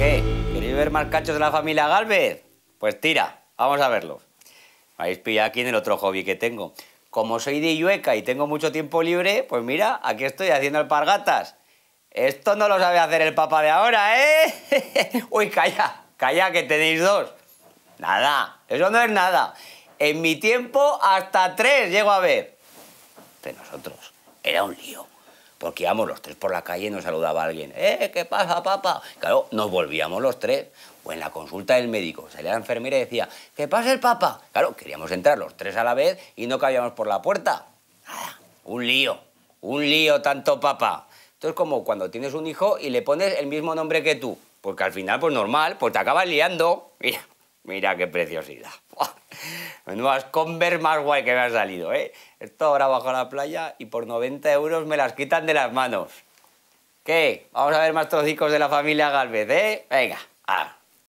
¿Qué? ¿Queréis ver más cachos de la familia Galvez? Pues tira, vamos a verlo. Me habéis aquí en el otro hobby que tengo. Como soy de Yueca y tengo mucho tiempo libre, pues mira, aquí estoy haciendo alpargatas. Esto no lo sabe hacer el papá de ahora, ¿eh? Uy, calla, calla, que tenéis dos. Nada, eso no es nada. En mi tiempo hasta tres llego a ver. De nosotros, era un lío porque íbamos los tres por la calle y nos saludaba alguien. ¡Eh, qué pasa, papá! Claro, nos volvíamos los tres. O en la consulta del médico, salía la enfermera y decía, ¿qué pasa el papá? Claro, queríamos entrar los tres a la vez y no cabíamos por la puerta. Nada, un lío, un lío tanto papá. Entonces, como cuando tienes un hijo y le pones el mismo nombre que tú, porque al final, pues normal, pues te acabas liando. Mira, mira qué preciosidad. con ver más guay que me ha salido, ¿eh? Esto ahora bajo la playa y por 90 euros me las quitan de las manos. ¿Qué? Vamos a ver más trocicos de la familia Galvez, ¿eh? Venga, ah.